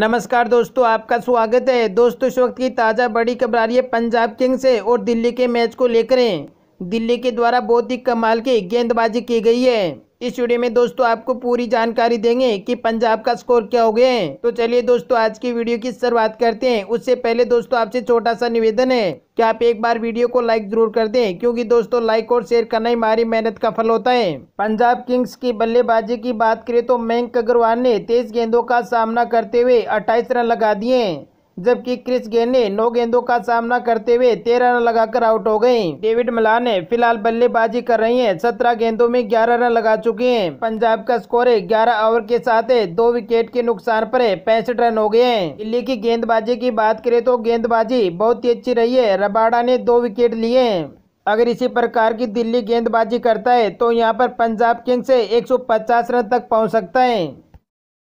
नमस्कार दोस्तों आपका स्वागत है दोस्तों इस वक्त की ताज़ा बड़ी खबर आ रही है पंजाब किंग्स से और दिल्ली के मैच को लेकर दिल्ली के द्वारा बहुत ही कमाल की गेंदबाजी की गई है इस वीडियो में दोस्तों आपको पूरी जानकारी देंगे कि पंजाब का स्कोर क्या हो गया है तो चलिए दोस्तों आज की वीडियो की शुरुआत करते हैं उससे पहले दोस्तों आपसे छोटा सा निवेदन है कि आप एक बार वीडियो को लाइक जरूर कर दें क्योंकि दोस्तों लाइक और शेयर करना ही हमारी मेहनत का फल होता है पंजाब किंग्स की बल्लेबाजी की बात करें तो मयंक अग्रवाल ने तेज गेंदों का सामना करते हुए अट्ठाईस रन लगा दिए जबकि क्रिस गेन ने नौ गेंदों का सामना करते हुए तेरह रन लगाकर आउट हो गयी डेविड मिलान फिलहाल बल्लेबाजी कर रही है सत्रह गेंदों में ग्यारह रन लगा चुके हैं पंजाब का स्कोर ग्यारह ओवर के साथ है दो विकेट के नुकसान पर पैंसठ रन हो गए हैं दिल्ली की गेंदबाजी की बात करें तो गेंदबाजी बहुत ही अच्छी रही है रबाडा ने दो विकेट लिए अगर इसी प्रकार की दिल्ली गेंदबाजी करता है तो यहाँ पर पंजाब किंग्स पचास रन तक पहुँच सकता है